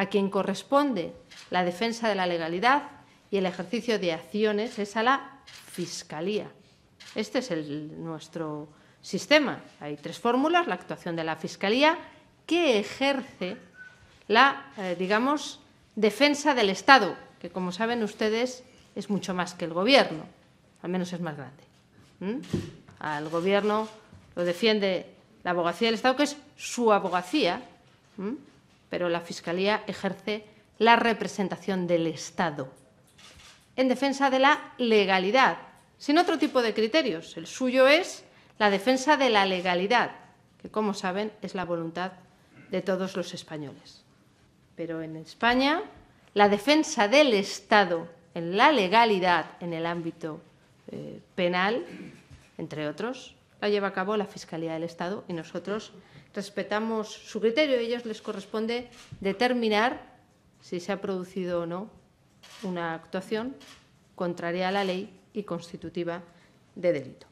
a quien corresponde la defensa de la legalidad y el ejercicio de acciones es a la Fiscalía. Este es nuestro sistema. Hay tres fórmulas, la actuación de la Fiscalía, que ejerce la, eh, digamos, defensa del Estado, que como saben ustedes es mucho más que el Gobierno, al menos es más grande. Al Gobierno lo defiende la abogacía del Estado, que es su abogacía, pero la Fiscalía ejerce la representación del Estado en defensa de la legalidad, sin otro tipo de criterios. El suyo es la defensa de la legalidad, que, como saben, es la voluntad de todos los españoles. Pero en España, la defensa del Estado en la legalidad en el ámbito eh, penal, entre otros, la lleva a cabo la Fiscalía del Estado y nosotros respetamos su criterio. A ellos les corresponde determinar si se ha producido o no una actuación contraria a la ley y constitutiva de delito.